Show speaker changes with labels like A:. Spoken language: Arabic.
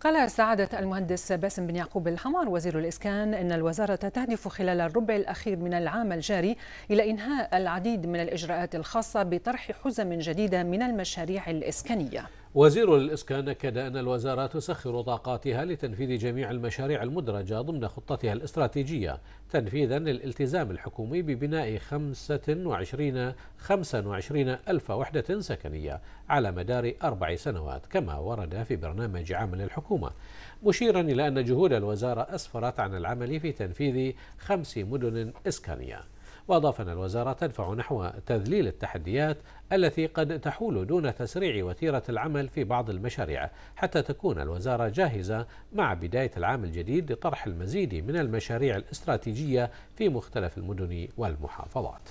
A: قال سعادة المهندس باسم بن يعقوب الحمار وزير الإسكان أن الوزارة تهدف خلال الربع الأخير من العام الجاري إلى إنهاء العديد من الإجراءات الخاصة بطرح حزم جديدة من المشاريع الإسكانية
B: وزير الإسكان أكد أن الوزارة تسخر طاقاتها لتنفيذ جميع المشاريع المدرجة ضمن خطتها الاستراتيجية تنفيذا للالتزام الحكومي ببناء 25 25 ألف وحدة سكنية على مدار أربع سنوات كما ورد في برنامج عمل الحكومة مشيرا إلى أن جهود الوزارة أسفرت عن العمل في تنفيذ خمس مدن إسكانية وأضاف أن الوزارة تدفع نحو تذليل التحديات التي قد تحول دون تسريع وتيرة العمل في بعض المشاريع حتى تكون الوزارة جاهزة مع بداية العام الجديد لطرح المزيد من المشاريع الاستراتيجية في مختلف المدن والمحافظات